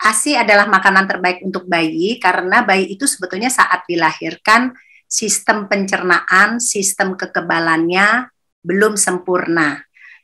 ASI adalah makanan terbaik untuk bayi karena bayi itu sebetulnya saat dilahirkan sistem pencernaan, sistem kekebalannya belum sempurna.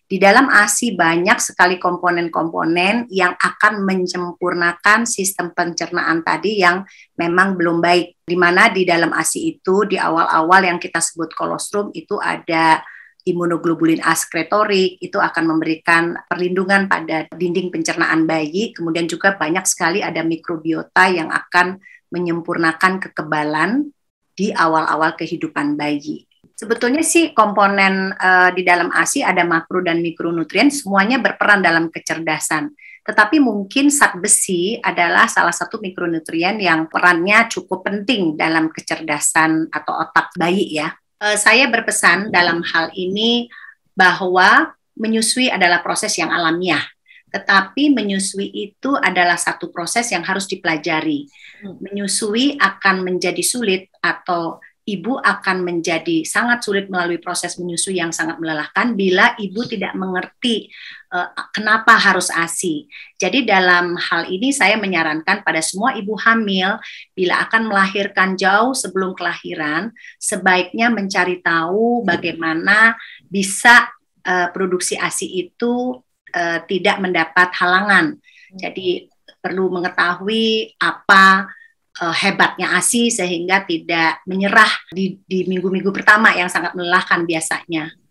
Di dalam ASI banyak sekali komponen-komponen yang akan menyempurnakan sistem pencernaan tadi yang memang belum baik. Di mana di dalam ASI itu di awal-awal yang kita sebut kolostrum itu ada imunoglobulin A sekretorik itu akan memberikan perlindungan pada dinding pencernaan bayi. Kemudian juga banyak sekali ada mikrobiota yang akan menyempurnakan kekebalan di awal-awal kehidupan bayi. Sebetulnya sih komponen uh, di dalam ASI ada makro dan mikronutrien semuanya berperan dalam kecerdasan. Tetapi mungkin zat besi adalah salah satu mikronutrien yang perannya cukup penting dalam kecerdasan atau otak bayi ya. Eh, saya berpesan dalam hal ini bahwa menyusui adalah proses yang alamiah, tetapi menyusui itu adalah satu proses yang harus dipelajari. Hmm. Menyusui akan menjadi sulit atau ibu akan menjadi sangat sulit melalui proses menyusui yang sangat melelahkan bila ibu tidak mengerti uh, kenapa harus ASI. Jadi dalam hal ini saya menyarankan pada semua ibu hamil bila akan melahirkan jauh sebelum kelahiran sebaiknya mencari tahu bagaimana bisa uh, produksi ASI itu uh, tidak mendapat halangan. Jadi perlu mengetahui apa uh, hebatnya ASI sehingga tidak menyerah di minggu-minggu pertama yang sangat melelahkan biasanya.